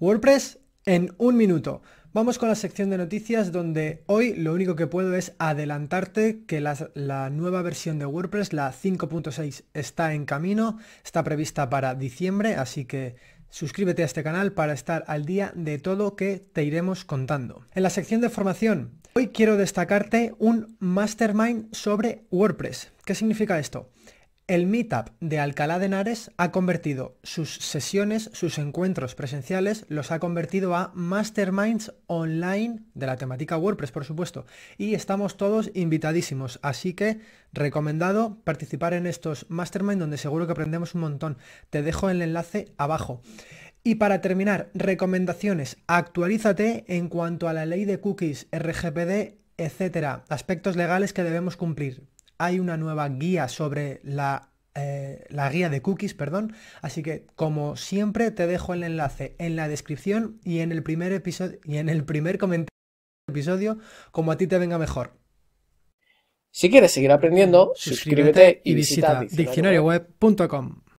WordPress en un minuto. Vamos con la sección de noticias donde hoy lo único que puedo es adelantarte que la, nueva versión de WordPress, la 5.6, está en camino, está prevista para diciembre, así que suscríbete a este canal para estar al día de todo que te iremos contando. En la sección de formación, hoy quiero destacarte un mastermind sobre WordPress. ¿Qué significa esto? El Meetup de Alcalá de Henares ha convertido sus sesiones, sus encuentros presenciales, los ha convertido a masterminds online de la temática WordPress, por supuesto. Y estamos todos invitadísimos, así que recomendado participar en estos masterminds donde seguro que aprendemos un montón. Te dejo el enlace abajo. Y para terminar, recomendaciones. Actualízate en cuanto a la ley de cookies, RGPD, etcétera, aspectos legales que debemos cumplir hay una nueva guía sobre eh, la, guía de cookies, perdón. Así que, como siempre, te dejo el enlace en la descripción y en el primer episodio y en el primer comentario del episodio, como a ti te venga mejor. Si quieres seguir aprendiendo, suscríbete, y visita diccionarioweb.com.